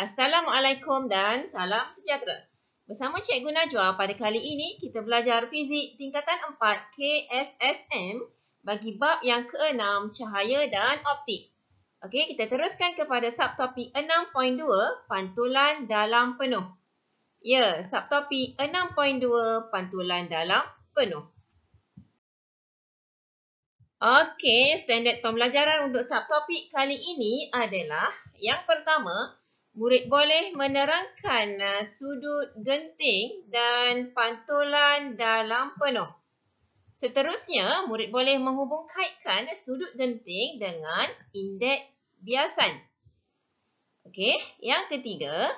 Assalamualaikum dan salam sejahtera. Bersama Cikgu Najwa pada kali ini kita belajar fizik tingkatan 4 KSSM bagi bab yang keenam cahaya dan optik. Okey, kita teruskan kepada subtopik 6.2 pantulan dalam penuh. Ya, subtopik 6.2 pantulan dalam penuh. Okey, standard pembelajaran untuk subtopik kali ini adalah yang pertama, Murid boleh menerangkan uh, sudut genting dan pantulan dalam penuh. Seterusnya, murid boleh menghubungkaitkan sudut genting dengan indeks biasan. Okey, yang ketiga,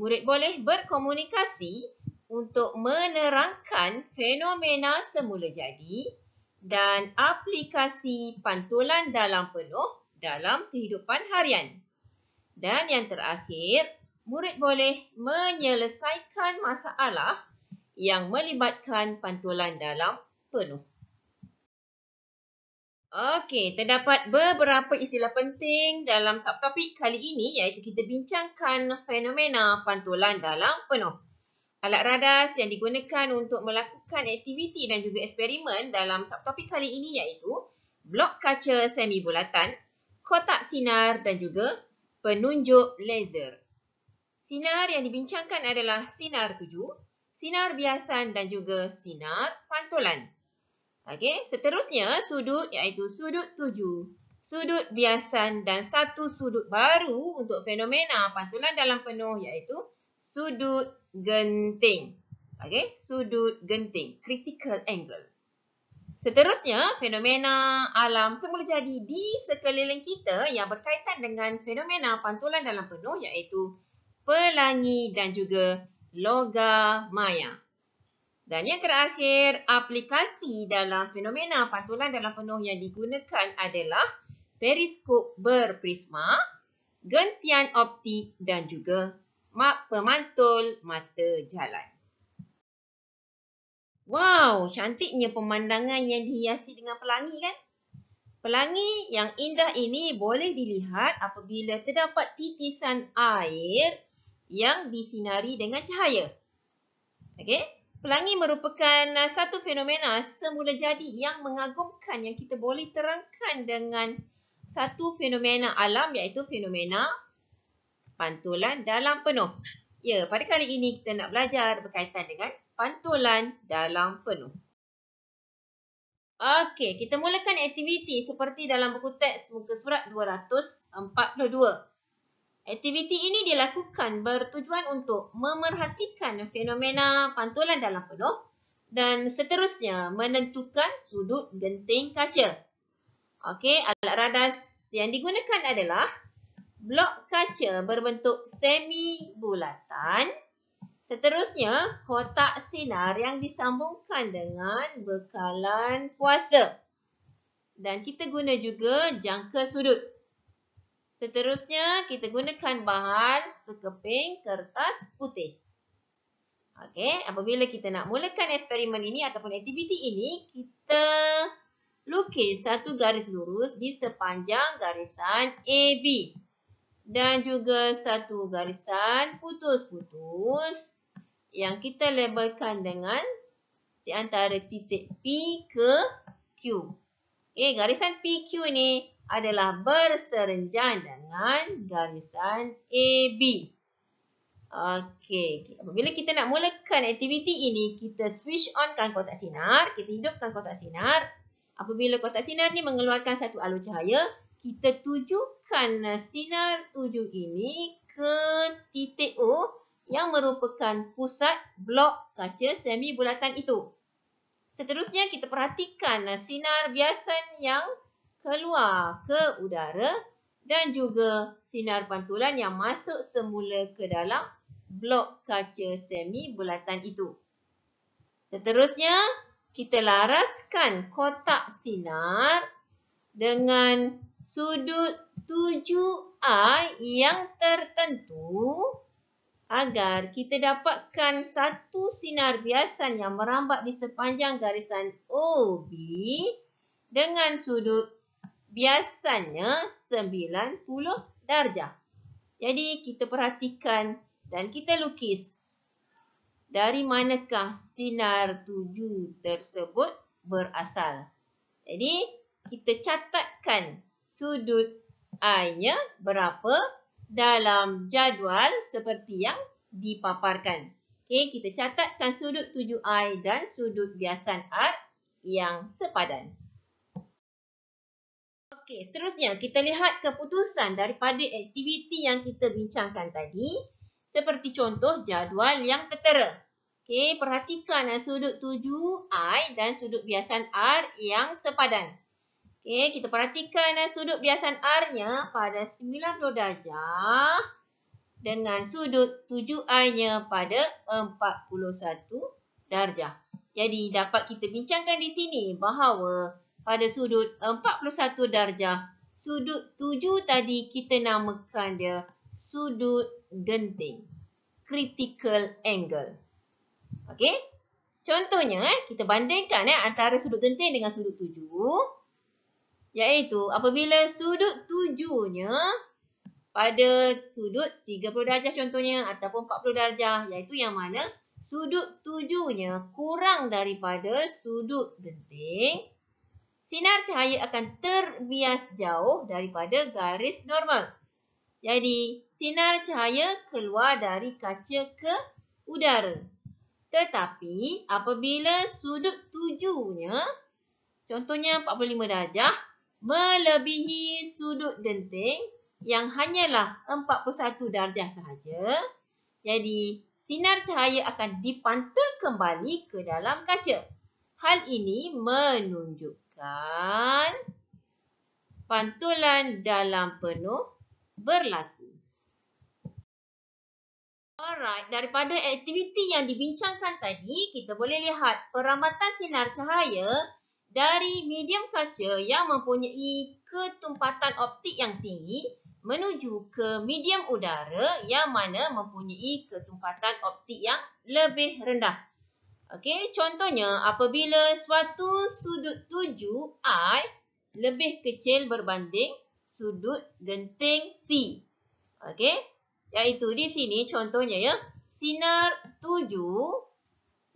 murid boleh berkomunikasi untuk menerangkan fenomena semula jadi dan aplikasi pantulan dalam penuh dalam kehidupan harian. Dan yang terakhir, murid boleh menyelesaikan masalah yang melibatkan pantulan dalam penuh. Okey, terdapat beberapa istilah penting dalam subtopik kali ini iaitu kita bincangkan fenomena pantulan dalam penuh. Alat radas yang digunakan untuk melakukan aktiviti dan juga eksperimen dalam subtopik kali ini iaitu blok kaca semi bulatan, kotak sinar dan juga penunjuk laser. Sinar yang dibincangkan adalah sinar tuju, sinar biasan dan juga sinar pantulan. Okey, seterusnya sudut iaitu sudut tuju, sudut biasan dan satu sudut baru untuk fenomena pantulan dalam penuh iaitu sudut genting. Okey, sudut genting, critical angle. Seterusnya, fenomena alam semula jadi di sekeliling kita yang berkaitan dengan fenomena pantulan dalam penuh iaitu pelangi dan juga loga maya. Dan yang terakhir, aplikasi dalam fenomena pantulan dalam penuh yang digunakan adalah periskop berprisma, gentian optik dan juga pemantul mata jalan. Wow, cantiknya pemandangan yang dihiasi dengan pelangi kan? Pelangi yang indah ini boleh dilihat apabila terdapat titisan air yang disinari dengan cahaya. Okey? Pelangi merupakan uh, satu fenomena semula jadi yang mengagumkan yang kita boleh terangkan dengan satu fenomena alam iaitu fenomena pantulan dalam penuh. Ya, pada kali ini kita nak belajar berkaitan dengan pantulan dalam penuh. Okey, kita mulakan aktiviti seperti dalam buku teks muka surat 242. Aktiviti ini dilakukan bertujuan untuk memerhatikan fenomena pantulan dalam penuh dan seterusnya menentukan sudut genting kaca. Okey, alat radas yang digunakan adalah blok kaca berbentuk semi bulatan. Seterusnya, kotak sinar yang disambungkan dengan bekalan kuasa Dan kita guna juga jangka sudut. Seterusnya, kita gunakan bahan sekeping kertas putih. Okey, apabila kita nak mulakan eksperimen ini ataupun aktiviti ini, kita lukis satu garis lurus di sepanjang garisan AB. Dan juga satu garisan putus-putus yang kita labelkan dengan di antara titik P ke Q. Okay, garisan PQ ni adalah berserenjan dengan garisan AB. Okey, apabila kita nak mulakan aktiviti ini, kita switch onkan kotak sinar, kita hidupkan kotak sinar. Apabila kotak sinar ni mengeluarkan satu alur cahaya, kita tujukan sinar tuju ini ke titik O yang merupakan pusat blok kaca semi bulatan itu. Seterusnya kita perhatikan lah sinar biasan yang keluar ke udara dan juga sinar pantulan yang masuk semula ke dalam blok kaca semi bulatan itu. Seterusnya kita laraskan kotak sinar dengan sudut 7i yang tertentu agar kita dapatkan satu sinar biasan yang merambat di sepanjang garisan OB dengan sudut biasannya 90 darjah. Jadi kita perhatikan dan kita lukis dari manakah sinar tuju tersebut berasal. Jadi kita catatkan sudut A nya berapa dalam jadual seperti yang dipaparkan. Okey, kita catatkan sudut 7i dan sudut biasan R yang sepadan. Okey, seterusnya kita lihat keputusan daripada aktiviti yang kita bincangkan tadi. Seperti contoh jadual yang tertera. Okey, perhatikan sudut 7i dan sudut biasan R yang sepadan. Okay, kita perhatikan eh, sudut biasan R-nya pada 90 darjah dengan sudut 7I-nya pada 41 darjah. Jadi dapat kita bincangkan di sini bahawa pada sudut 41 darjah, sudut 7 tadi kita namakan dia sudut genting. Critical angle. Okay. Contohnya, eh, kita bandingkan eh, antara sudut genting dengan sudut 7 iaitu apabila sudut tujuhnya pada sudut 30 darjah contohnya ataupun 40 darjah iaitu yang mana sudut tujuhnya kurang daripada sudut genting, sinar cahaya akan terbias jauh daripada garis normal. Jadi, sinar cahaya keluar dari kaca ke udara. Tetapi, apabila sudut tujuhnya, contohnya 45 darjah, melebihi sudut genting yang hanyalah 41 darjah sahaja. Jadi, sinar cahaya akan dipantul kembali ke dalam kaca. Hal ini menunjukkan pantulan dalam penuh berlaku. Alright, daripada aktiviti yang dibincangkan tadi, kita boleh lihat peramatan sinar cahaya dari medium kaca yang mempunyai ketumpatan optik yang tinggi menuju ke medium udara yang mana mempunyai ketumpatan optik yang lebih rendah. Okey, contohnya apabila suatu sudut tuju I lebih kecil berbanding sudut genting C. Okey, iaitu di sini contohnya ya, sinar tuju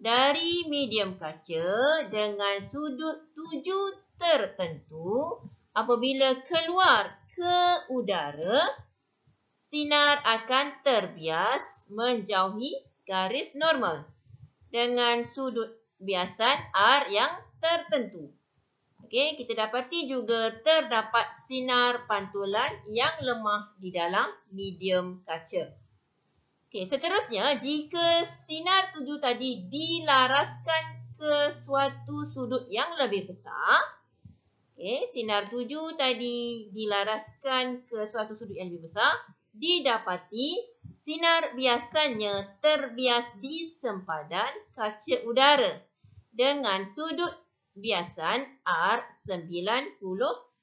dari medium kaca dengan sudut tujuh tertentu apabila keluar ke udara, sinar akan terbias menjauhi garis normal dengan sudut biasan R yang tertentu. Okey, kita dapati juga terdapat sinar pantulan yang lemah di dalam medium kaca. Okey, seterusnya jika sinar tujuh tadi dilaraskan ke suatu sudut yang lebih besar. Okey, sinar tujuh tadi dilaraskan ke suatu sudut yang lebih besar. Didapati sinar biasanya terbias di sempadan kaca udara dengan sudut biasan R90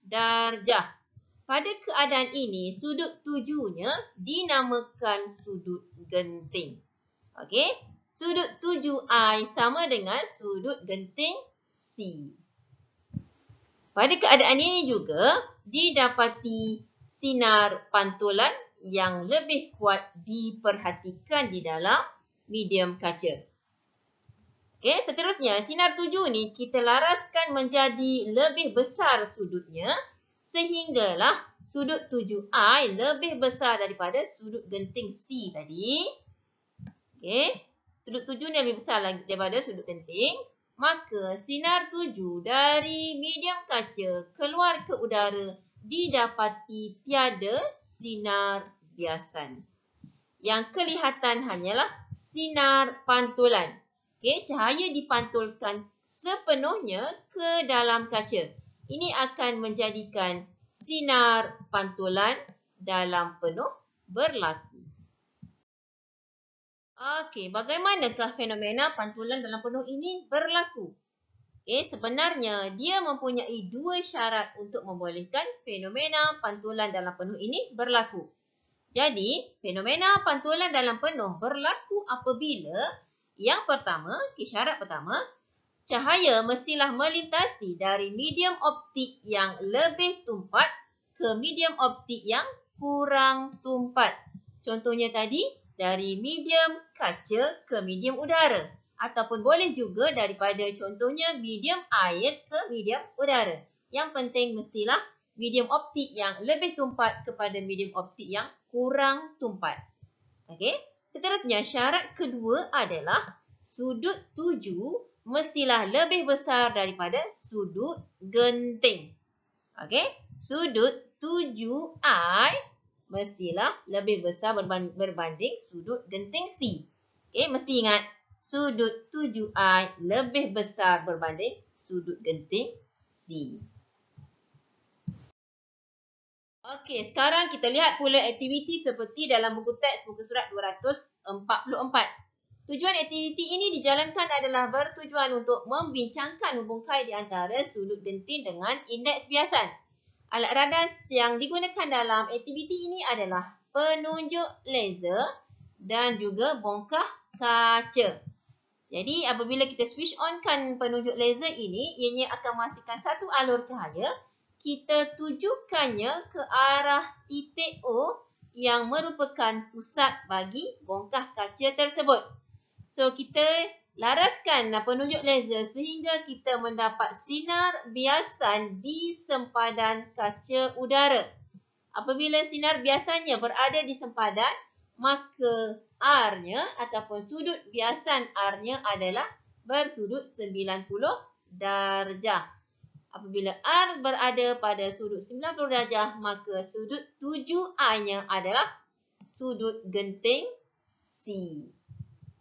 darjah. Pada keadaan ini, sudut tujuhnya dinamakan sudut genting. Okey. Sudut 7i sama dengan sudut genting C. Pada keadaan ini juga, didapati sinar pantulan yang lebih kuat diperhatikan di dalam medium kaca. Okey, seterusnya, sinar 7 ni kita laraskan menjadi lebih besar sudutnya sehinggalah sudut 7i lebih besar daripada sudut genting C tadi. Okey. Sudut 7 ni lebih besar lagi daripada sudut genting. Maka sinar 7 dari medium kaca keluar ke udara didapati tiada sinar biasan. Yang kelihatan hanyalah sinar pantulan. okay? cahaya dipantulkan sepenuhnya ke dalam kaca. Ini akan menjadikan sinar pantulan dalam penuh berlaku. Okey, bagaimanakah fenomena pantulan dalam penuh ini berlaku? Okey, sebenarnya dia mempunyai dua syarat untuk membolehkan fenomena pantulan dalam penuh ini berlaku. Jadi, fenomena pantulan dalam penuh berlaku apabila yang pertama, okay, syarat pertama, cahaya mestilah melintasi dari medium optik yang lebih tumpat ke medium optik yang kurang tumpat. Contohnya tadi, dari medium kaca ke medium udara. Ataupun boleh juga daripada contohnya medium air ke medium udara. Yang penting mestilah medium optik yang lebih tumpat kepada medium optik yang kurang tumpat. Okey, seterusnya syarat kedua adalah sudut tuju mestilah lebih besar daripada sudut genting. Okey, sudut 7i mestilah lebih besar berbanding sudut genting C. Okey, mesti ingat sudut 7i lebih besar berbanding sudut genting C. Okey, sekarang kita lihat pula aktiviti seperti dalam buku teks muka surat 244. Tujuan aktiviti ini dijalankan adalah bertujuan untuk membincangkan hubungkai di antara sudut dentin dengan indeks biasan. Alat radas yang digunakan dalam aktiviti ini adalah penunjuk laser dan juga bongkah kaca. Jadi apabila kita switch onkan penunjuk laser ini, ianya akan menghasilkan satu alur cahaya. Kita tujukannya ke arah titik O yang merupakan pusat bagi bongkah kaca tersebut. So kita laraskan penunjuk laser sehingga kita mendapat sinar biasan di sempadan kaca udara. Apabila sinar biasanya berada di sempadan, maka R-nya ataupun sudut biasan R-nya adalah bersudut 90 darjah. Apabila R berada pada sudut 90 darjah, maka sudut 7A-nya adalah sudut genting C.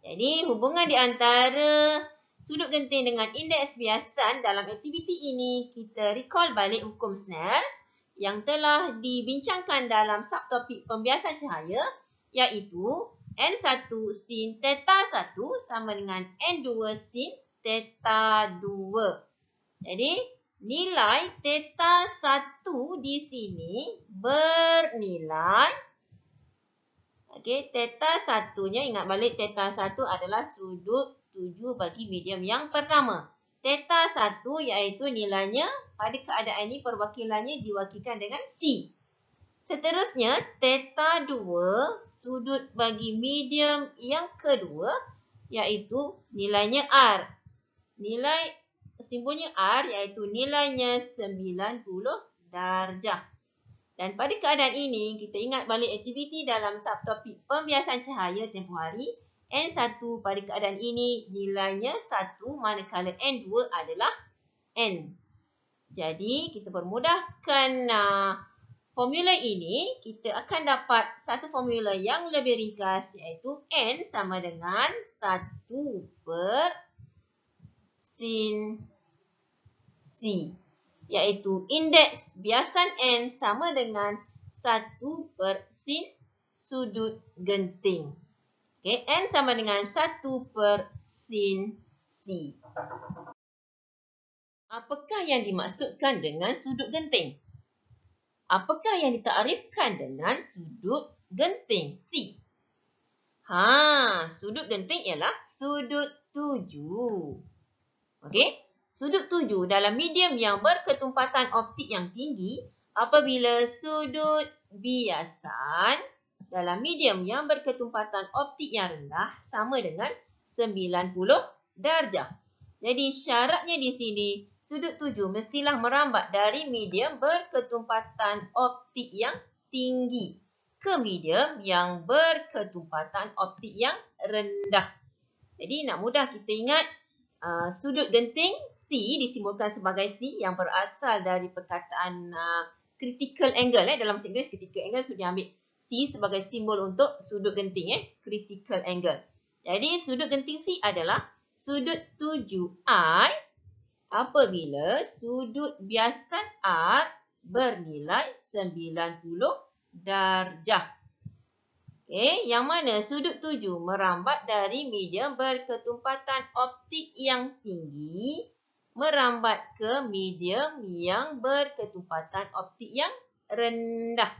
Jadi hubungan di antara sudut genting dengan indeks biasan dalam aktiviti ini kita recall balik hukum Snell yang telah dibincangkan dalam subtopik pembiasan cahaya iaitu N1 sin theta 1 sama dengan N2 sin theta 2. Jadi nilai theta 1 di sini bernilai 0.5. Okey, teta satunya, ingat balik, teta satu adalah sudut 7 bagi medium yang pertama. Teta satu iaitu nilainya pada keadaan ini perwakilannya diwakilkan dengan C. Seterusnya, teta dua sudut bagi medium yang kedua iaitu nilainya R. Nilai, simbolnya R iaitu nilainya 90 darjah. Dan pada keadaan ini, kita ingat balik aktiviti dalam subtopik pembiasan cahaya tempoh hari. N1 pada keadaan ini nilainya 1 manakala N2 adalah N. Jadi, kita permudahkan uh, formula ini. Kita akan dapat satu formula yang lebih ringkas iaitu N sama dengan 1 per sin C iaitu indeks biasan N sama dengan 1 per sin sudut genting. Okay, N sama dengan 1 per sin C. Apakah yang dimaksudkan dengan sudut genting? Apakah yang ditarifkan dengan sudut genting C? Ha, sudut genting ialah sudut 7. Okey? sudut tuju dalam medium yang berketumpatan optik yang tinggi apabila sudut biasan dalam medium yang berketumpatan optik yang rendah sama dengan 90 darjah. Jadi syaratnya di sini sudut tuju mestilah merambat dari medium berketumpatan optik yang tinggi ke medium yang berketumpatan optik yang rendah. Jadi nak mudah kita ingat uh, sudut genting C disimbolkan sebagai C yang berasal dari perkataan uh, critical angle. Eh. Dalam bahasa Inggeris, critical angle sudah ambil C sebagai simbol untuk sudut genting. Eh. Critical angle. Jadi, sudut genting C adalah sudut 7i apabila sudut biasan R bernilai 90 darjah. Okay, eh, yang mana sudut tujuh merambat dari medium berketumpatan optik yang tinggi merambat ke medium yang berketumpatan optik yang rendah.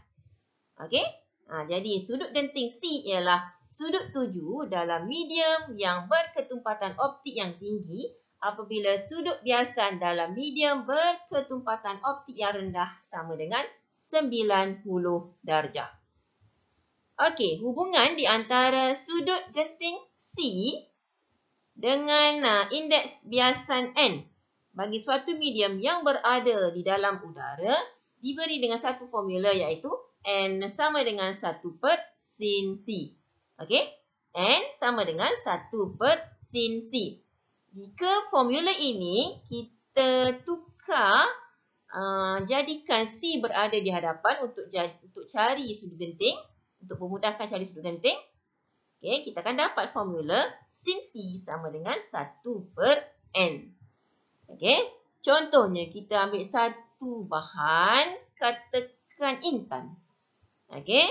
Okay, ha, jadi sudut denting C ialah sudut tujuh dalam medium yang berketumpatan optik yang tinggi apabila sudut biasan dalam medium berketumpatan optik yang rendah sama dengan 90 darjah. Okey, hubungan di antara sudut genting C dengan uh, indeks biasan N bagi suatu medium yang berada di dalam udara diberi dengan satu formula iaitu N sama dengan 1 per sin C. Okey, N sama dengan 1 per sin C. Jika formula ini kita tukar uh, jadikan C berada di hadapan untuk, untuk cari sudut genting, untuk memudahkan cari sudut genting, okay, kita akan dapat formula sin C sama dengan 1 per N. Okay. Contohnya, kita ambil satu bahan, katakan intan. Okay.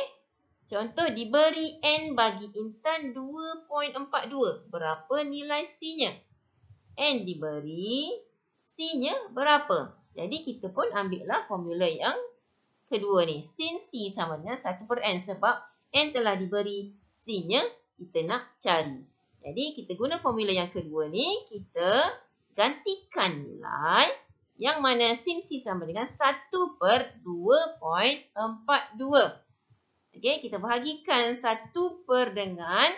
Contoh, diberi N bagi intan 2.42. Berapa nilai C-nya? N diberi C-nya berapa? Jadi, kita pun ambillah formula yang kedua ni. Sin C sama dengan 1 per N sebab N telah diberi sinnya kita nak cari. Jadi kita guna formula yang kedua ni. Kita gantikan nilai yang mana sin C sama dengan 1 per 2.42. Okey, kita bahagikan 1 per dengan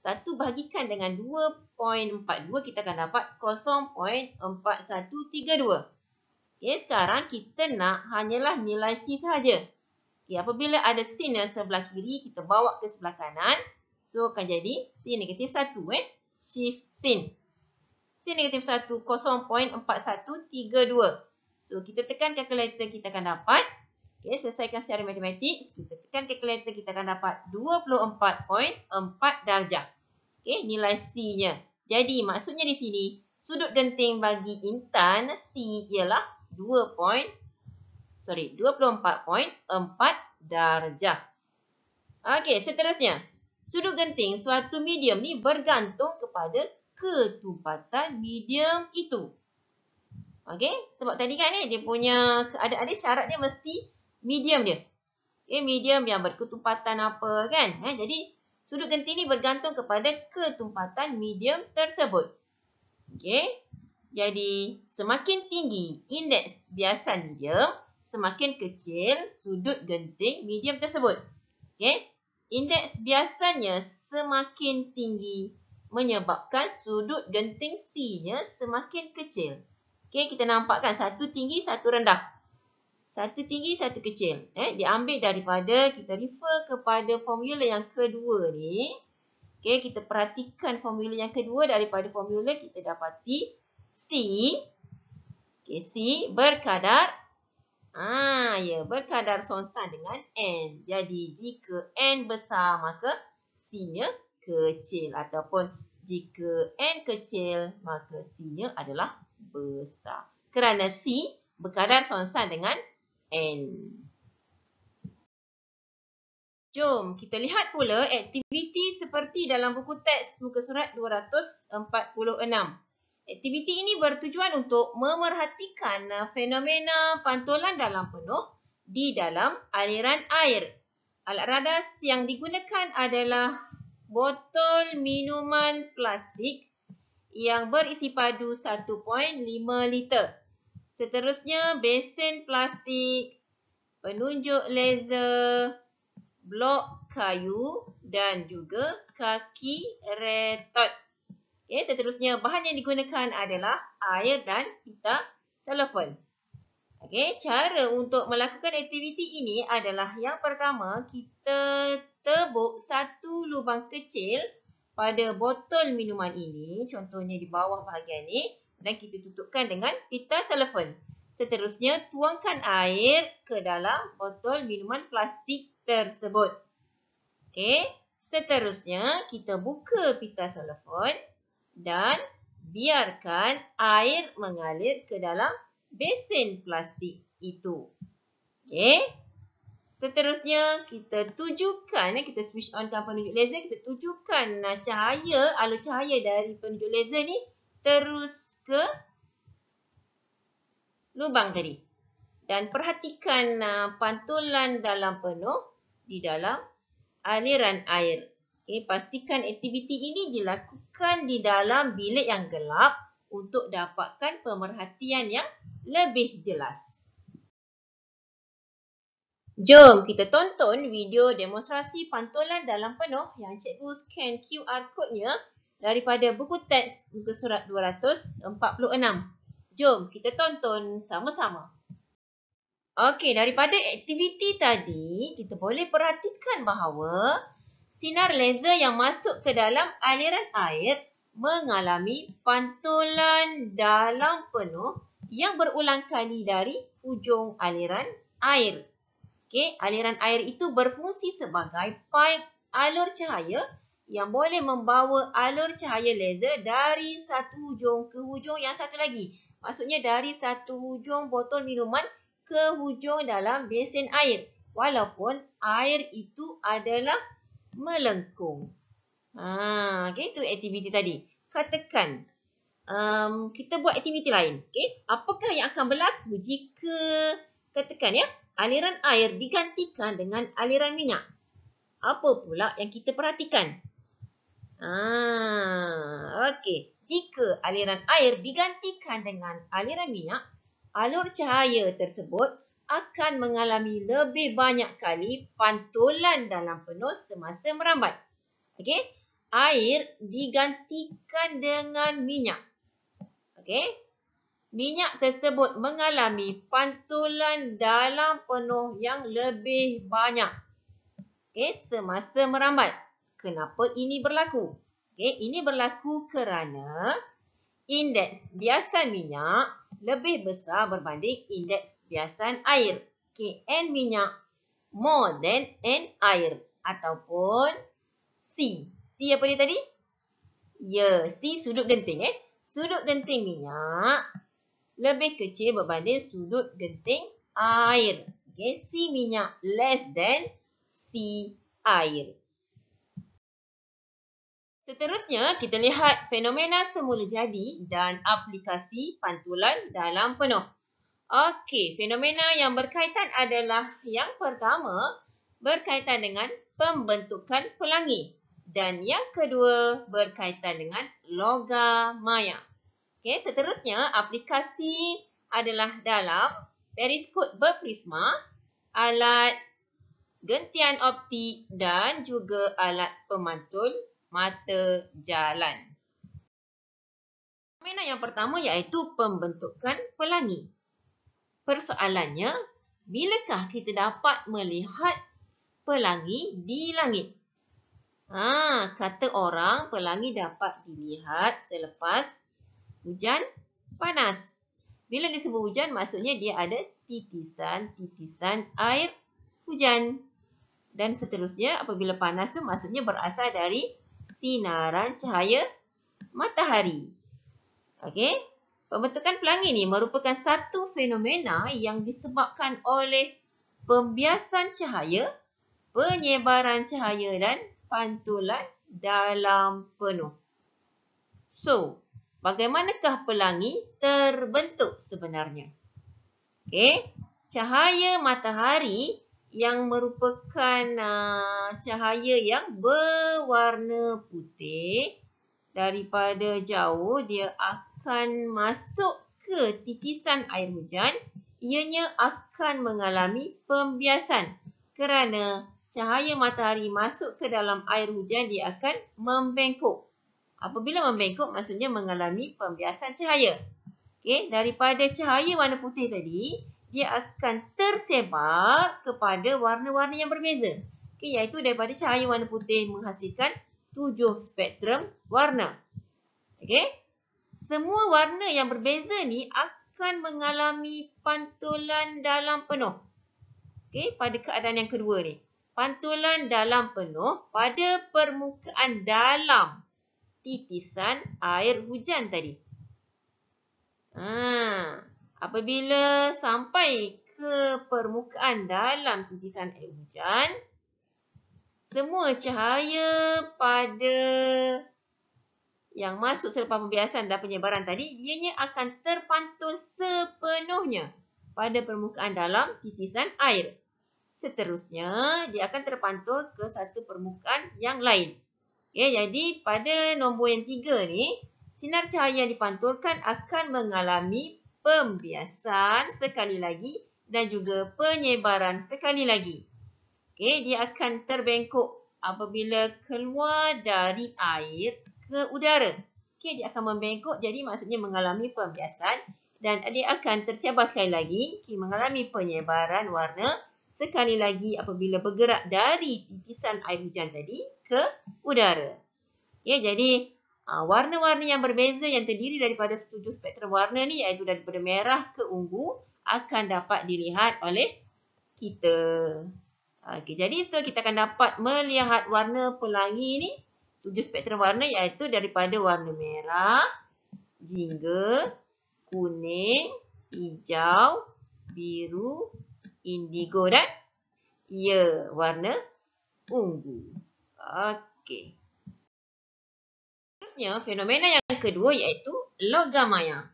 1 bahagikan dengan 2.42 kita akan dapat 0.4132. Okey, sekarang kita nak hanyalah nilai C sahaja. Okey, apabila ada sin yang sebelah kiri, kita bawa ke sebelah kanan. So, akan jadi sin negatif 1, eh. Shift sin. Sin negatif 1, 0.4132. So, kita tekan kalkulator, kita akan dapat. Okey, selesaikan secara matematik. Kita tekan kalkulator, kita akan dapat 24.4 darjah. Okey, nilai C-nya. Jadi, maksudnya di sini, sudut genting bagi intan C ialah 24.4. Dua dua sorry, puluh empat empat darjah. Okey, seterusnya. Sudut genting suatu medium ni bergantung kepada ketumpatan medium itu. Okey, sebab tadi kan ni dia punya ada-ada syarat dia mesti medium dia. Okay, medium yang berketumpatan apa kan. Eh, jadi, sudut genting ni bergantung kepada ketumpatan medium tersebut. Okey. Jadi, semakin tinggi indeks biasan medium, semakin kecil sudut genting medium tersebut. Okey? Indeks biasanya semakin tinggi menyebabkan sudut genting C-nya semakin kecil. Okey, kita nampakkan satu tinggi, satu rendah. Satu tinggi, satu kecil. Eh, diambil daripada kita refer kepada formula yang kedua ni. Okey, kita perhatikan formula yang kedua daripada formula kita dapati C okay, C berkadar ah ya berkadar sonsan dengan N jadi jika N besar maka C nya kecil ataupun jika N kecil maka C nya adalah besar kerana C berkadar sonsan dengan N Jom kita lihat pula aktiviti seperti dalam buku teks muka surat 246. Aktiviti ini bertujuan untuk memerhatikan uh, fenomena pantulan dalam penuh di dalam aliran air. Alat radas yang digunakan adalah botol minuman plastik yang berisi padu 1.5 liter. Seterusnya, besen plastik, penunjuk laser, blok kayu dan juga kaki retot. Okey, seterusnya bahan yang digunakan adalah air dan pita selofan. Okey, cara untuk melakukan aktiviti ini adalah yang pertama kita tebuk satu lubang kecil pada botol minuman ini, contohnya di bawah bahagian ini, dan kita tutupkan dengan pita selofan. Seterusnya tuangkan air ke dalam botol minuman plastik tersebut. Okey, seterusnya kita buka pita selofan dan biarkan air mengalir ke dalam besen plastik itu. Okey. Seterusnya, kita tujukan, eh, kita switch on kan penunjuk laser, kita tujukan cahaya, alu cahaya dari penunjuk laser ni terus ke lubang tadi. Dan perhatikan pantulan dalam penuh di dalam aliran air. Okay, pastikan aktiviti ini dilakukan masukkan di dalam bilik yang gelap untuk dapatkan pemerhatian yang lebih jelas. Jom kita tonton video demonstrasi pantulan dalam penuh yang cikgu scan QR kodnya daripada buku teks muka surat 246. Jom kita tonton sama-sama. Okey, daripada aktiviti tadi, kita boleh perhatikan bahawa sinar laser yang masuk ke dalam aliran air mengalami pantulan dalam penuh yang berulang kali dari ujung aliran air. Okey, aliran air itu berfungsi sebagai pipe alur cahaya yang boleh membawa alur cahaya laser dari satu hujung ke hujung yang satu lagi. Maksudnya dari satu hujung botol minuman ke hujung dalam besin air. Walaupun air itu adalah melengkung. Ah, ha, okay, itu aktiviti tadi. Katakan, um, kita buat aktiviti lain. Okay, apakah yang akan berlaku jika, katakan ya, aliran air digantikan dengan aliran minyak? Apa pula yang kita perhatikan? Ah, ha, okay. Jika aliran air digantikan dengan aliran minyak, alur cahaya tersebut akan mengalami lebih banyak kali pantulan dalam penuh semasa merambat. Okey? Air digantikan dengan minyak. Okey? Minyak tersebut mengalami pantulan dalam penuh yang lebih banyak. Okey, semasa merambat. Kenapa ini berlaku? Okey, ini berlaku kerana indeks biasan minyak lebih besar berbanding indeks biasan air. Okay, N minyak more than N air ataupun C. C apa dia tadi? Ya, yeah, C sudut genting eh. Sudut genting minyak lebih kecil berbanding sudut genting air. Okay, C minyak less than C air. Seterusnya, kita lihat fenomena semula jadi dan aplikasi pantulan dalam penuh. Okey, fenomena yang berkaitan adalah yang pertama berkaitan dengan pembentukan pelangi dan yang kedua berkaitan dengan logamaya. Okey, seterusnya aplikasi adalah dalam periskop berprisma, alat gentian optik dan juga alat pemantul mata jalan. Fenomena yang pertama iaitu pembentukan pelangi. Persoalannya, bilakah kita dapat melihat pelangi di langit? Ha, kata orang, pelangi dapat dilihat selepas hujan panas. Bila disebut hujan, maksudnya dia ada titisan-titisan air hujan. Dan seterusnya, apabila panas tu maksudnya berasal dari sinaran cahaya matahari. Okey. Pembentukan pelangi ni merupakan satu fenomena yang disebabkan oleh pembiasan cahaya, penyebaran cahaya dan pantulan dalam penuh. So, bagaimanakah pelangi terbentuk sebenarnya? Okey. Cahaya matahari yang merupakan uh, cahaya yang berwarna putih daripada jauh dia akan masuk ke titisan air hujan ianya akan mengalami pembiasan kerana cahaya matahari masuk ke dalam air hujan dia akan membengkok apabila membengkok maksudnya mengalami pembiasan cahaya okey daripada cahaya warna putih tadi dia akan tersebar kepada warna-warna yang berbeza. Okey, iaitu daripada cahaya warna putih menghasilkan tujuh spektrum warna. Okey, Semua warna yang berbeza ni akan mengalami pantulan dalam penuh. Okey, pada keadaan yang kedua ni. Pantulan dalam penuh pada permukaan dalam titisan air hujan tadi. Haa. Apabila sampai ke permukaan dalam titisan air hujan, semua cahaya pada yang masuk selepas pembiasan dan penyebaran tadi, ianya akan terpantul sepenuhnya pada permukaan dalam titisan air. Seterusnya, dia akan terpantul ke satu permukaan yang lain. Okay, jadi, pada nombor yang tiga ni, sinar cahaya yang dipantulkan akan mengalami pembiasan sekali lagi dan juga penyebaran sekali lagi. Okey, dia akan terbengkok apabila keluar dari air ke udara. Okey, dia akan membengkok jadi maksudnya mengalami pembiasan dan dia akan tersiabar sekali lagi okay, mengalami penyebaran warna sekali lagi apabila bergerak dari titisan air hujan tadi ke udara. Okey, jadi Ah, warna-warna yang berbeza yang terdiri daripada setujuh spektrum warna ni iaitu daripada merah ke ungu akan dapat dilihat oleh kita. Ah, okey, jadi so kita akan dapat melihat warna pelangi ni tujuh spektrum warna iaitu daripada warna merah, jingga, kuning, hijau, biru, indigo dan ya, warna ungu. Okey seterusnya, fenomena yang kedua iaitu logamaya.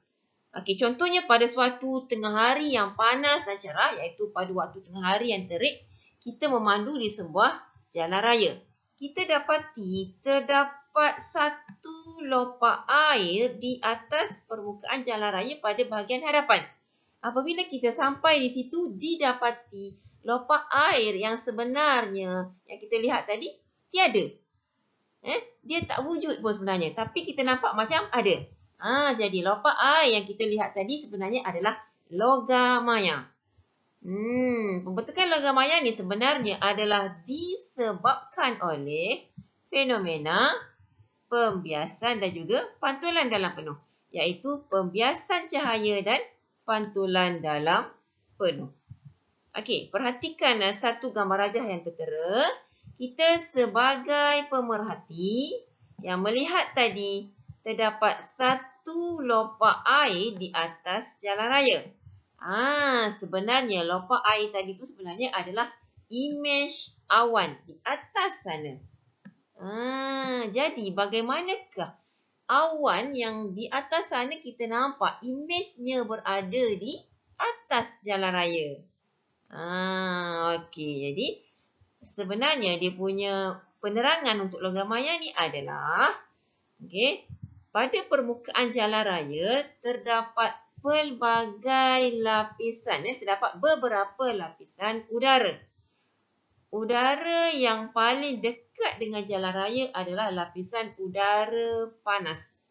Okey, contohnya pada suatu tengah hari yang panas dan cerah, iaitu pada waktu tengah hari yang terik, kita memandu di sebuah jalan raya. Kita dapati terdapat satu lopak air di atas permukaan jalan raya pada bahagian hadapan. Apabila kita sampai di situ, didapati lopak air yang sebenarnya yang kita lihat tadi tiada eh dia tak wujud pun sebenarnya tapi kita nampak macam ada ha jadi lupa a ah, yang kita lihat tadi sebenarnya adalah loga hmm pembentukan loga ni sebenarnya adalah disebabkan oleh fenomena pembiasan dan juga pantulan dalam penuh iaitu pembiasan cahaya dan pantulan dalam penuh okey perhatikan eh, satu gambar rajah yang tertera kita sebagai pemerhati yang melihat tadi terdapat satu lopak air di atas jalan raya. Ah, sebenarnya lopak air tadi tu sebenarnya adalah imej awan di atas sana. Ah, jadi bagaimanakah awan yang di atas sana kita nampak imejnya berada di atas jalan raya? Ah, okey. Jadi sebenarnya dia punya penerangan untuk logam maya ni adalah okey pada permukaan jalan raya terdapat pelbagai lapisan ya terdapat beberapa lapisan udara udara yang paling dekat dengan jalan raya adalah lapisan udara panas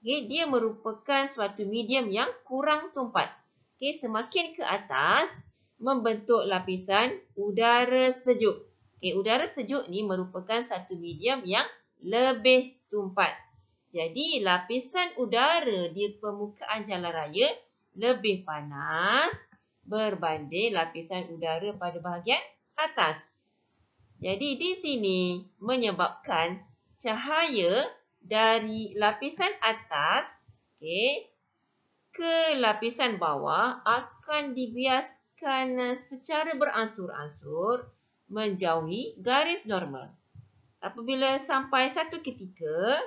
okey dia merupakan suatu medium yang kurang tumpat okey semakin ke atas membentuk lapisan udara sejuk. Okay, eh, udara sejuk ni merupakan satu medium yang lebih tumpat. Jadi lapisan udara di permukaan jalan raya lebih panas berbanding lapisan udara pada bahagian atas. Jadi di sini menyebabkan cahaya dari lapisan atas okay, ke lapisan bawah akan dibiaskan akan secara beransur-ansur menjauhi garis normal. Apabila sampai satu ketika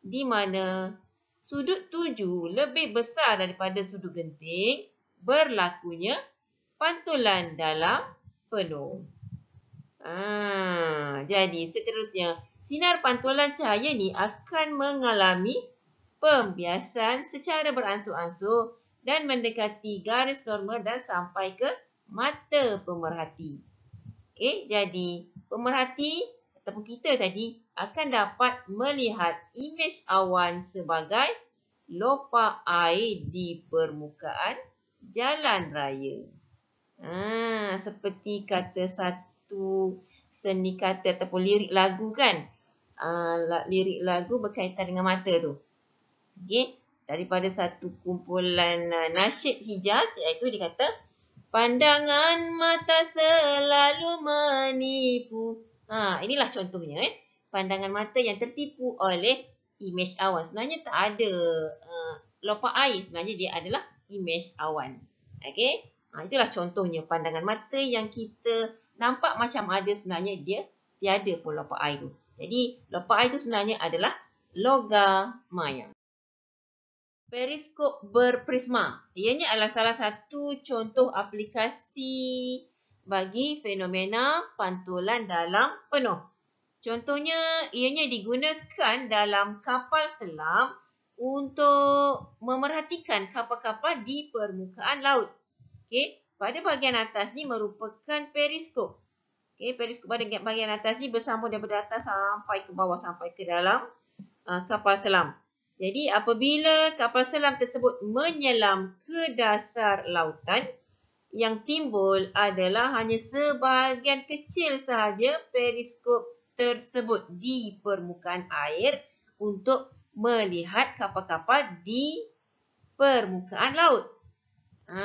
di mana sudut tuju lebih besar daripada sudut genting, berlakunya pantulan dalam penuh. Ha, jadi seterusnya, sinar pantulan cahaya ni akan mengalami pembiasan secara beransur-ansur dan mendekati garis normal dan sampai ke mata pemerhati. Okay, jadi pemerhati ataupun kita tadi akan dapat melihat imej awan sebagai lopa air di permukaan jalan raya. Ha, seperti kata satu seni kata ataupun lirik lagu kan. Ha, lirik lagu berkaitan dengan mata tu. Okay daripada satu kumpulan uh, nasyid Hijaz iaitu dia kata pandangan mata selalu menipu. Ha inilah contohnya eh. Pandangan mata yang tertipu oleh imej awan. Sebenarnya tak ada uh, lopak air. Sebenarnya dia adalah imej awan. Okey. Ha, itulah contohnya pandangan mata yang kita nampak macam ada sebenarnya dia tiada pun lopak air tu. Jadi lupa air tu sebenarnya adalah logamaya periskop berprisma. Ianya adalah salah satu contoh aplikasi bagi fenomena pantulan dalam penuh. Contohnya, ianya digunakan dalam kapal selam untuk memerhatikan kapal-kapal di permukaan laut. Okey, pada bahagian atas ni merupakan periskop. Okey, periskop pada bahagian atas ni bersambung daripada atas sampai ke bawah sampai ke dalam uh, kapal selam. Jadi apabila kapal selam tersebut menyelam ke dasar lautan, yang timbul adalah hanya sebahagian kecil sahaja periskop tersebut di permukaan air untuk melihat kapal-kapal di permukaan laut. Ha.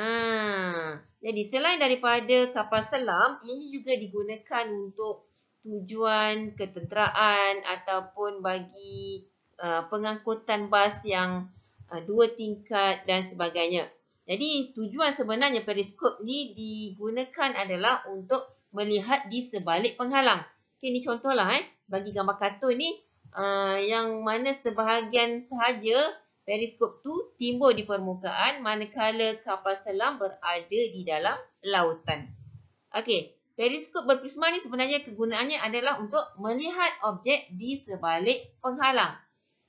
Jadi selain daripada kapal selam, ini juga digunakan untuk tujuan ketenteraan ataupun bagi Uh, pengangkutan bas yang uh, dua tingkat dan sebagainya. Jadi tujuan sebenarnya periskop ni digunakan adalah untuk melihat di sebalik penghalang. Okey ni contohlah eh bagi gambar kartun ni uh, yang mana sebahagian sahaja periskop tu timbul di permukaan manakala kapal selam berada di dalam lautan. Okay, periskop berprisma ni sebenarnya kegunaannya adalah untuk melihat objek di sebalik penghalang.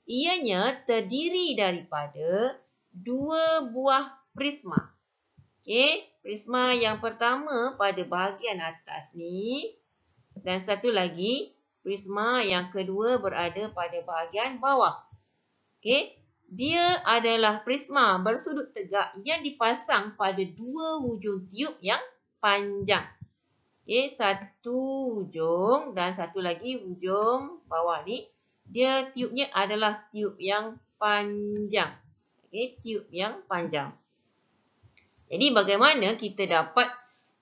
Ianya terdiri daripada dua buah prisma. Okey, prisma yang pertama pada bahagian atas ni dan satu lagi prisma yang kedua berada pada bahagian bawah. Okey, dia adalah prisma bersudut tegak yang dipasang pada dua hujung tiub yang panjang. Okey, satu hujung dan satu lagi hujung bawah ni dia tiupnya adalah tiup yang panjang. Okey, tiup yang panjang. Jadi bagaimana kita dapat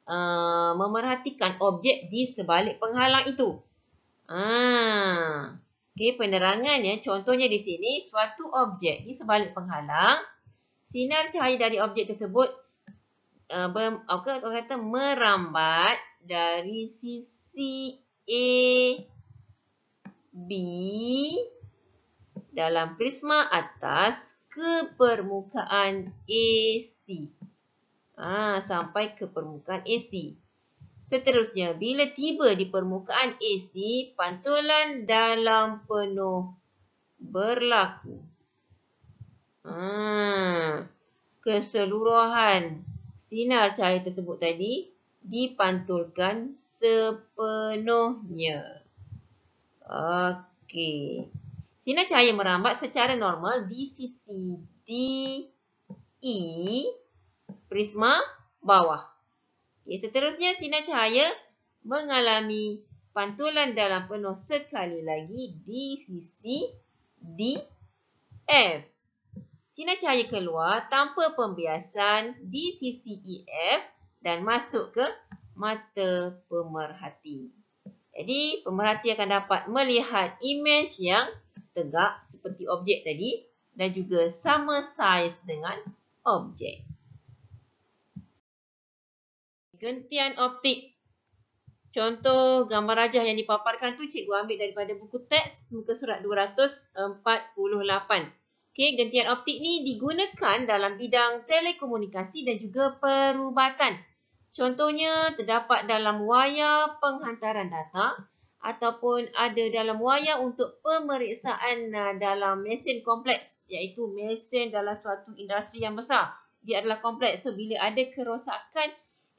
uh, memerhatikan objek di sebalik penghalang itu? Ah. Ha. okay, penerangannya contohnya di sini suatu objek di sebalik penghalang, sinar cahaya dari objek tersebut uh, ber, apa, kata merambat dari sisi A B dalam prisma atas ke permukaan AC. Ha, sampai ke permukaan AC. Seterusnya, bila tiba di permukaan AC, pantulan dalam penuh berlaku. Ha, keseluruhan sinar cahaya tersebut tadi dipantulkan sepenuhnya. Okey. Sinar cahaya merambat secara normal di sisi DE prisma bawah. Okey, seterusnya sinar cahaya mengalami pantulan dalam penuh sekali lagi di sisi f. Sinar cahaya keluar tanpa pembiasan di sisi e, f dan masuk ke mata pemerhati. Jadi, pemerhati akan dapat melihat imej yang tegak seperti objek tadi dan juga sama saiz dengan objek. Gentian optik. Contoh gambar rajah yang dipaparkan tu cikgu ambil daripada buku teks muka surat 248. Okey, gentian optik ni digunakan dalam bidang telekomunikasi dan juga perubatan. Contohnya, terdapat dalam wayar penghantaran data ataupun ada dalam wayar untuk pemeriksaan eh, dalam mesin kompleks iaitu mesin dalam suatu industri yang besar. Dia adalah kompleks. So, bila ada kerosakan,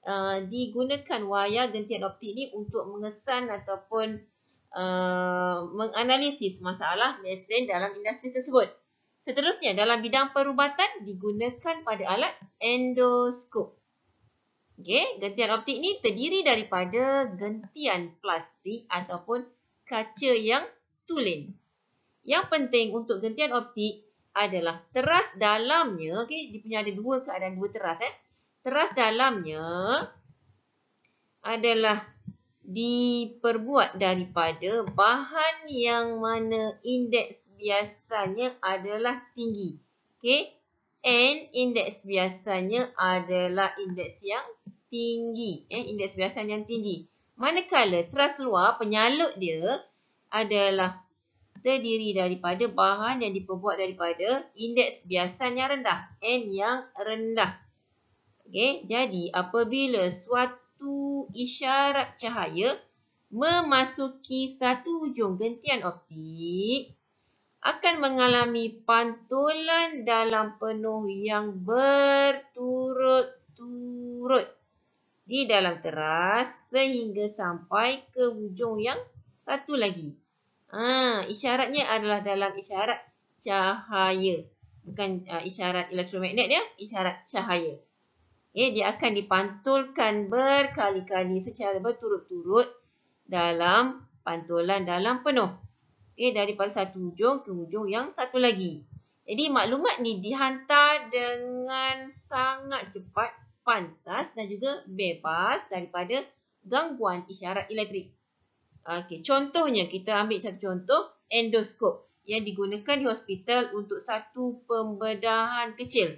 uh, digunakan wayar gentian optik ini untuk mengesan ataupun uh, menganalisis masalah mesin dalam industri tersebut. Seterusnya, dalam bidang perubatan, digunakan pada alat endoskop. Okey, gentian optik ni terdiri daripada gentian plastik ataupun kaca yang tulen. Yang penting untuk gentian optik adalah teras dalamnya, okey, dia punya ada dua keadaan dua teras eh. Teras dalamnya adalah diperbuat daripada bahan yang mana indeks biasanya adalah tinggi. Okey? N indeks biasanya adalah indeks yang tinggi. Eh, indeks biasa yang tinggi. Manakala teras luar, penyalut dia adalah terdiri daripada bahan yang diperbuat daripada indeks biasan yang rendah. N yang rendah. Okay, jadi apabila suatu isyarat cahaya memasuki satu ujung gentian optik, akan mengalami pantulan dalam penuh yang berturut-turut di dalam teras sehingga sampai ke hujung yang satu lagi. Ha, isyaratnya adalah dalam isyarat cahaya. Bukan uh, isyarat elektromagnet ya, isyarat cahaya. Eh, dia akan dipantulkan berkali-kali secara berturut-turut dalam pantulan dalam penuh okay, daripada satu hujung ke hujung yang satu lagi. Jadi maklumat ni dihantar dengan sangat cepat, pantas dan juga bebas daripada gangguan isyarat elektrik. Okey, contohnya kita ambil satu contoh endoskop yang digunakan di hospital untuk satu pembedahan kecil.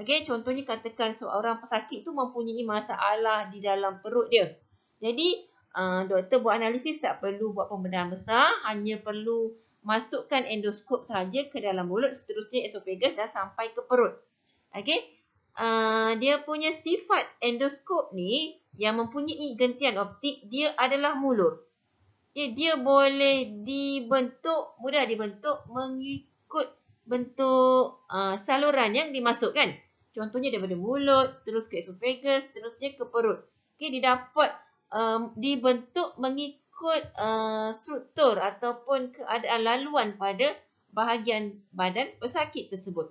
Okey, contohnya katakan seorang pesakit tu mempunyai masalah di dalam perut dia. Jadi Ah, doktor buat analisis tak perlu buat pembedahan besar, hanya perlu masukkan endoskop saja ke dalam mulut, seterusnya esophagus dah sampai ke perut. Okey. Uh, dia punya sifat endoskop ni yang mempunyai gentian optik, dia adalah mulut. Okay, dia boleh dibentuk, mudah dibentuk mengikut bentuk uh, saluran yang dimasukkan. Contohnya daripada mulut, terus ke esophagus, terusnya ke perut. Okey, didapat um, dibentuk mengikut uh, struktur ataupun keadaan laluan pada bahagian badan pesakit tersebut.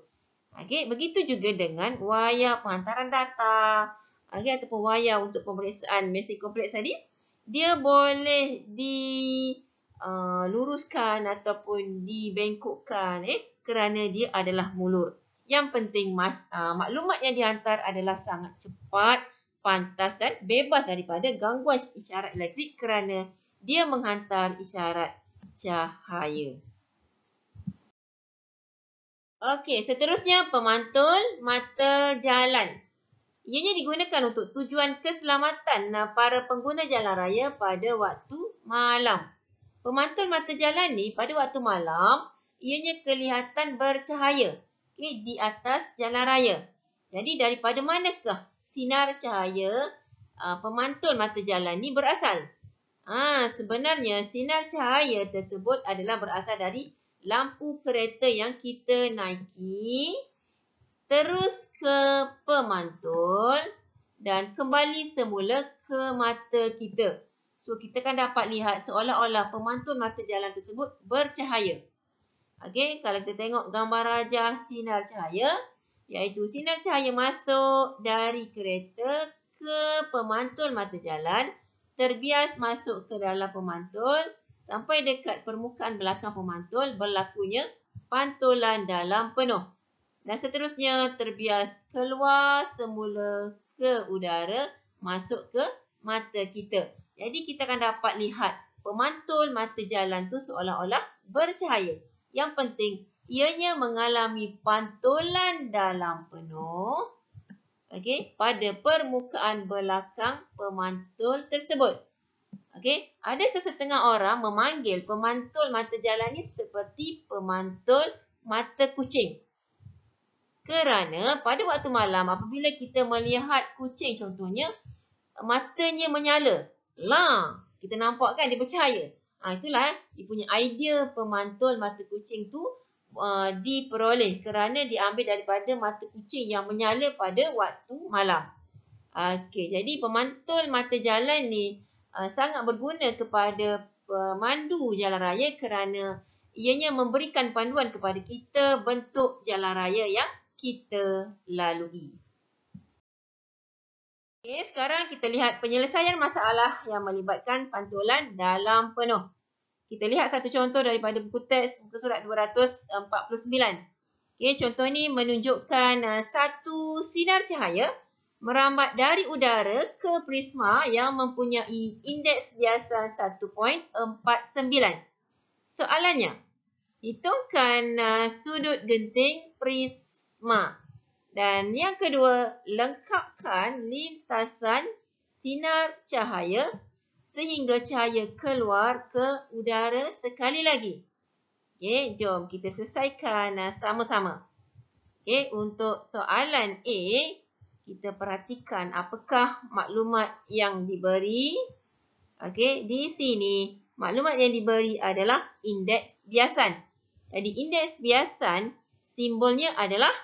Okey, begitu juga dengan wayar penghantaran data. Okey, ataupun wayar untuk pemeriksaan mesin kompleks tadi, dia boleh di uh, luruskan ataupun dibengkokkan eh kerana dia adalah mulut. Yang penting mas, uh, maklumat yang dihantar adalah sangat cepat pantas dan bebas daripada gangguan isyarat elektrik kerana dia menghantar isyarat cahaya. Okey, seterusnya pemantul mata jalan. Ianya digunakan untuk tujuan keselamatan para pengguna jalan raya pada waktu malam. Pemantul mata jalan ni pada waktu malam, ianya kelihatan bercahaya okay, di atas jalan raya. Jadi daripada manakah sinar cahaya uh, pemantul mata jalan ni berasal? Ah ha, sebenarnya sinar cahaya tersebut adalah berasal dari lampu kereta yang kita naiki terus ke pemantul dan kembali semula ke mata kita. So kita kan dapat lihat seolah-olah pemantul mata jalan tersebut bercahaya. Okey, kalau kita tengok gambar rajah sinar cahaya, iaitu sinar cahaya masuk dari kereta ke pemantul mata jalan, terbias masuk ke dalam pemantul sampai dekat permukaan belakang pemantul berlakunya pantulan dalam penuh. Dan seterusnya terbias keluar semula ke udara masuk ke mata kita. Jadi kita akan dapat lihat pemantul mata jalan tu seolah-olah bercahaya. Yang penting ianya mengalami pantulan dalam penuh okey pada permukaan belakang pemantul tersebut okey ada sesetengah orang memanggil pemantul mata jalan ini seperti pemantul mata kucing kerana pada waktu malam apabila kita melihat kucing contohnya matanya menyala lah kita nampak kan dia bercahaya ha, itulah eh, dia punya idea pemantul mata kucing tu Uh, diperoleh kerana diambil daripada mata kucing yang menyala pada waktu malam. Okey, jadi pemantul mata jalan ni uh, sangat berguna kepada pemandu jalan raya kerana ianya memberikan panduan kepada kita bentuk jalan raya yang kita lalui. Okey, sekarang kita lihat penyelesaian masalah yang melibatkan pantulan dalam penuh. Kita lihat satu contoh daripada buku teks buku surat 249. Okay contoh ini menunjukkan uh, satu sinar cahaya merambat dari udara ke prisma yang mempunyai indeks biasa 1.49. Soalannya, hitungkan uh, sudut genting prisma. Dan yang kedua, lengkapkan lintasan sinar cahaya sehingga cahaya keluar ke udara sekali lagi. Okey, jom kita selesaikan sama-sama. Okey, untuk soalan A, kita perhatikan apakah maklumat yang diberi. Okey, di sini maklumat yang diberi adalah indeks biasan. Jadi indeks biasan simbolnya adalah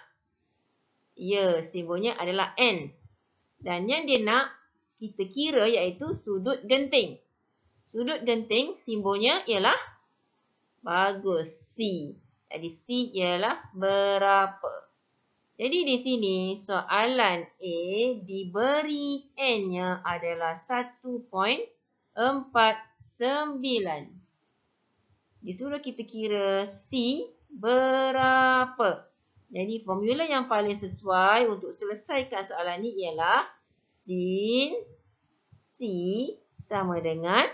ya, simbolnya adalah N. Dan yang dia nak kita kira iaitu sudut genting. Sudut genting simbolnya ialah bagus C. Jadi C ialah berapa? Jadi di sini soalan A diberi N-nya adalah 1.49. Disuruh kita kira C berapa? Jadi formula yang paling sesuai untuk selesaikan soalan ini ialah 1.49 sin C sama dengan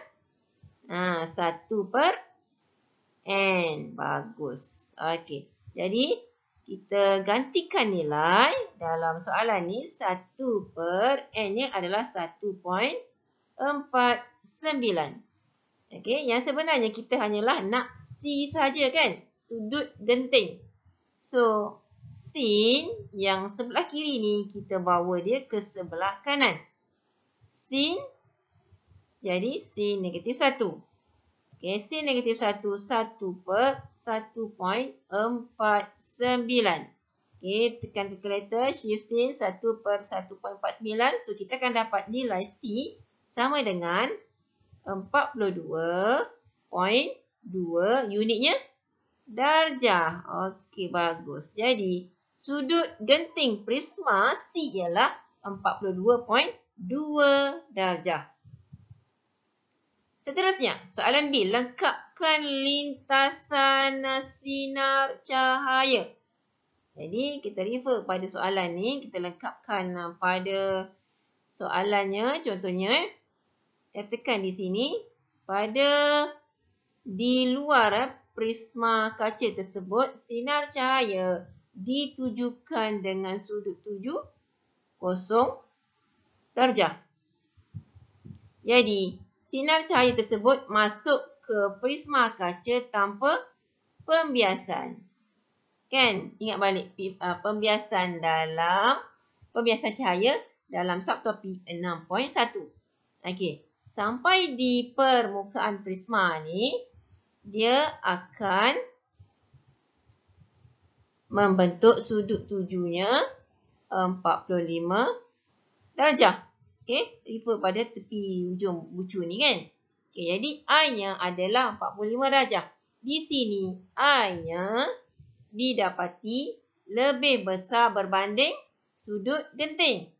ha, 1 per N. Bagus. Okey. Jadi, kita gantikan nilai dalam soalan ni. 1 per N nya adalah 1.49. Okey. Yang sebenarnya kita hanyalah nak C saja kan? Sudut genting. So, sin yang sebelah kiri ni kita bawa dia ke sebelah kanan. Sin jadi sin negatif 1. Okay, sin negatif 1, 1 per 1.49. Okay, tekan kereta shift sin 1 per 1.49. So, kita akan dapat nilai C sama dengan 42.2 unitnya darjah. Okay. Okey, bagus. Jadi, sudut genting prisma C ialah 42.2 darjah. Seterusnya, soalan B. Lengkapkan lintasan sinar cahaya. Jadi, kita refer pada soalan ni. Kita lengkapkan uh, pada soalannya. Contohnya, katakan di sini. Pada di luar, uh, prisma kaca tersebut, sinar cahaya ditujukan dengan sudut 70 darjah. Jadi, sinar cahaya tersebut masuk ke prisma kaca tanpa pembiasan. Kan? Ingat balik ah, pembiasan dalam pembiasan cahaya dalam subtopik 6.1. Okey. Sampai di permukaan prisma ni, dia akan membentuk sudut tujuhnya 45 eh, darjah. Okey, refer pada tepi hujung bucu ni kan. Okey, jadi I nya adalah 45 darjah. Di sini I nya didapati lebih besar berbanding sudut genting.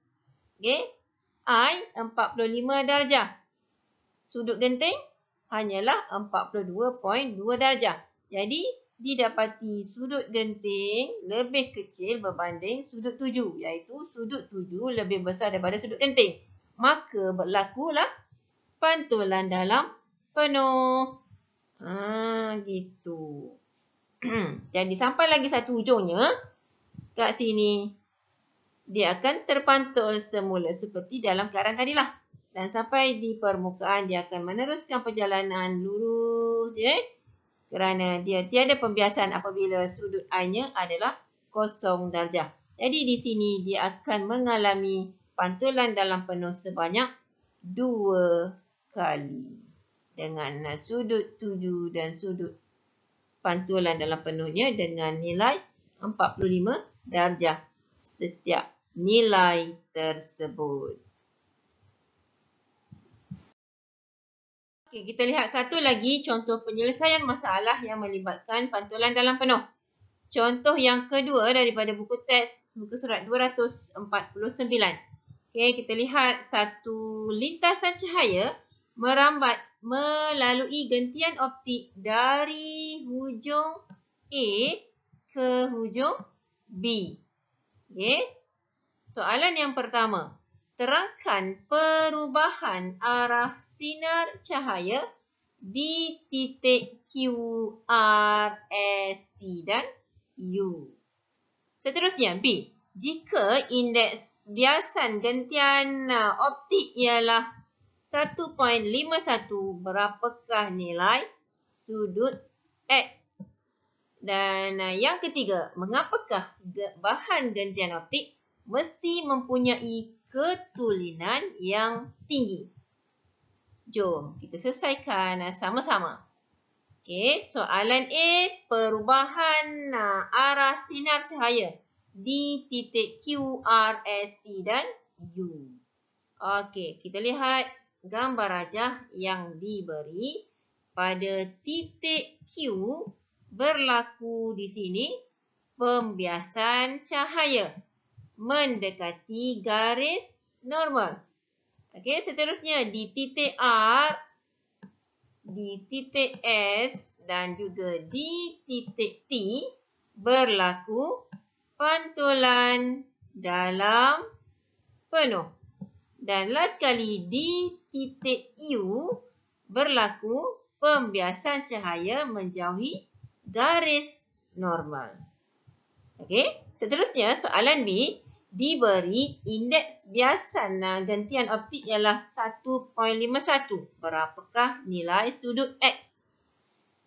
Okey, I 45 darjah. Sudut genting hanyalah 42.2 darjah. Jadi, didapati sudut genting lebih kecil berbanding sudut 7. Iaitu sudut 7 lebih besar daripada sudut genting. Maka berlakulah pantulan dalam penuh. Ha, gitu. Jadi, sampai lagi satu ujungnya. Kat sini. Dia akan terpantul semula seperti dalam kelaran tadilah dan sampai di permukaan dia akan meneruskan perjalanan lurus dia ya. eh? kerana dia tiada pembiasan apabila sudut airnya adalah kosong darjah. Jadi di sini dia akan mengalami pantulan dalam penuh sebanyak dua kali dengan sudut tujuh dan sudut pantulan dalam penuhnya dengan nilai 45 darjah setiap nilai tersebut. Okey, kita lihat satu lagi contoh penyelesaian masalah yang melibatkan pantulan dalam penuh. Contoh yang kedua daripada buku teks, buku surat 249. Okey, kita lihat satu lintasan cahaya merambat melalui gentian optik dari hujung A ke hujung B. Okey, soalan yang pertama. Terangkan perubahan arah sinar cahaya di titik Q, R, S, T dan U. Seterusnya, B. Jika indeks biasan gentian uh, optik ialah 1.51, berapakah nilai sudut X? Dan uh, yang ketiga, mengapakah bahan gentian optik mesti mempunyai ketulinan yang tinggi? Jom kita selesaikan eh, sama-sama. Okey, soalan A, perubahan eh, arah sinar cahaya di titik Q, R, S, T dan U. Okey, kita lihat gambar rajah yang diberi pada titik Q berlaku di sini pembiasan cahaya mendekati garis normal. Okey, seterusnya di titik R, di titik S dan juga di titik T berlaku pantulan dalam penuh. Dan last kali di titik U berlaku pembiasan cahaya menjauhi garis normal. Okey, seterusnya soalan B diberi indeks biasan gantian optik ialah 1.51. Berapakah nilai sudut X?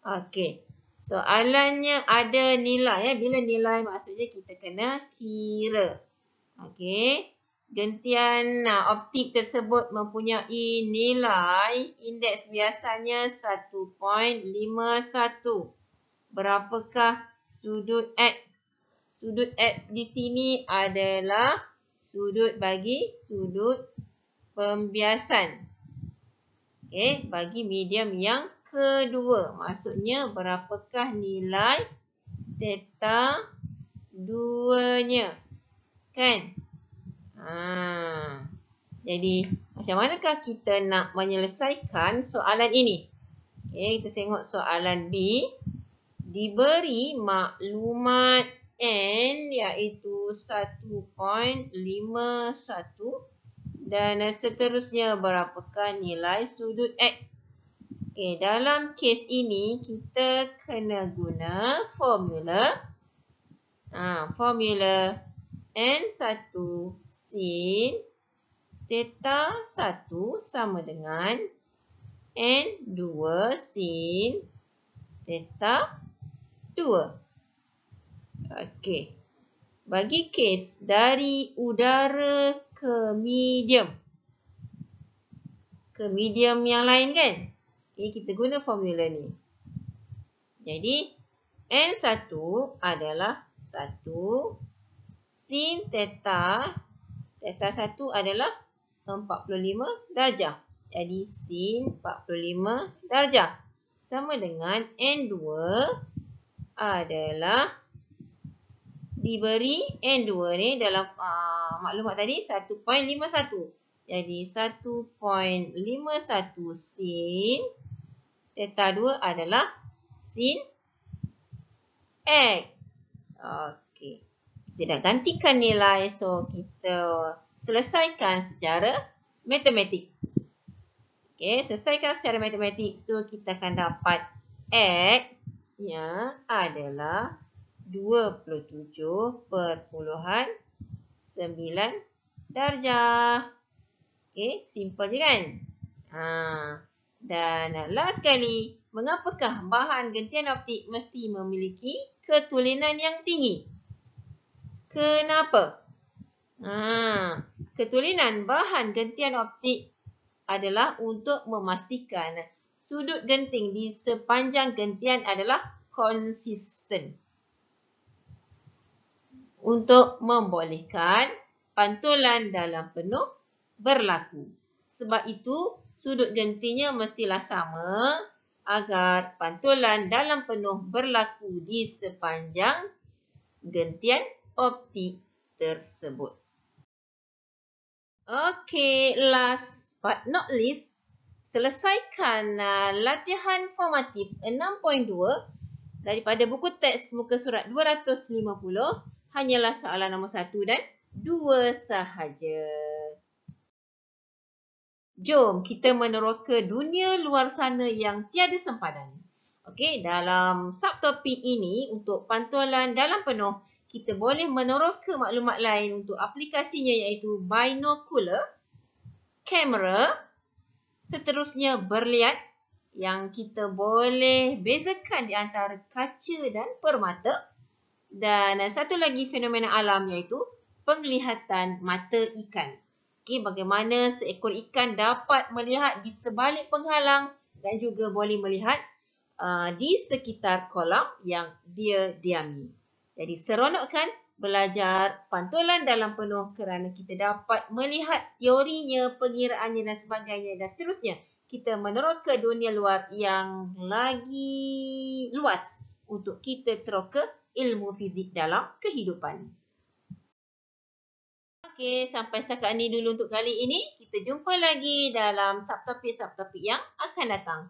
Okey. Soalannya ada nilai. Ya. Bila nilai maksudnya kita kena kira. Okey. Gentian optik tersebut mempunyai nilai indeks biasanya 1.51. Berapakah sudut X? sudut X di sini adalah sudut bagi sudut pembiasan. Okey, bagi medium yang kedua. Maksudnya berapakah nilai theta 2-nya? Kan? Ha. Jadi, macam manakah kita nak menyelesaikan soalan ini? Okey, kita tengok soalan B. Diberi maklumat n iaitu 1.51 dan seterusnya berapakah nilai sudut x. Okay, dalam kes ini kita kena guna formula ha, formula n1 sin theta 1 sama dengan n2 sin theta 2. Okey. Bagi kes dari udara ke medium. Ke medium yang lain kan? Okay, kita guna formula ni. Jadi, N1 adalah 1 sin teta, teta 1 adalah 45 darjah. Jadi, sin 45 darjah. Sama dengan N2 adalah diberi N2 ni dalam aa, ah, maklumat tadi 1.51. Jadi 1.51 sin teta 2 adalah sin X. Okey. Kita dah gantikan nilai. So kita selesaikan secara matematik. Okey. Selesaikan secara matematik. So kita akan dapat X. Ya, adalah 27.9 darjah. Okey, simple je kan? Ha. Dan last sekali, mengapakah bahan gentian optik mesti memiliki ketulenan yang tinggi? Kenapa? Ha. Ketulenan bahan gentian optik adalah untuk memastikan sudut genting di sepanjang gentian adalah konsisten untuk membolehkan pantulan dalam penuh berlaku. Sebab itu, sudut gentinya mestilah sama agar pantulan dalam penuh berlaku di sepanjang gentian optik tersebut. Okey, last but not least, selesaikan uh, latihan formatif 6.2 daripada buku teks muka surat 250 hanyalah soalan nombor satu dan dua sahaja. Jom kita meneroka dunia luar sana yang tiada sempadan. Okey, dalam subtopik ini untuk pantulan dalam penuh, kita boleh meneroka maklumat lain untuk aplikasinya iaitu binocular, kamera, seterusnya berlian yang kita boleh bezakan di antara kaca dan permata. Dan eh, satu lagi fenomena alam iaitu penglihatan mata ikan. Okey, bagaimana seekor ikan dapat melihat di sebalik penghalang dan juga boleh melihat uh, di sekitar kolam yang dia diami. Jadi seronok kan belajar pantulan dalam penuh kerana kita dapat melihat teorinya, pengiraannya dan sebagainya dan seterusnya. Kita meneroka dunia luar yang lagi luas untuk kita teroka ilmu fizik dalam kehidupan. Okey, sampai setakat ni dulu untuk kali ini. Kita jumpa lagi dalam subtopik-subtopik yang akan datang.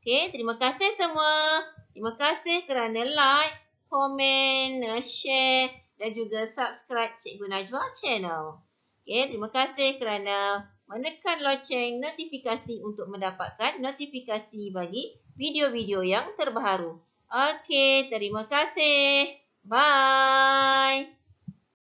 Okey, terima kasih semua. Terima kasih kerana like, komen, eh, share dan juga subscribe Cikgu Najwa channel. Okey, terima kasih kerana menekan loceng notifikasi untuk mendapatkan notifikasi bagi video-video yang terbaru. Okey, terima kasih. Bye.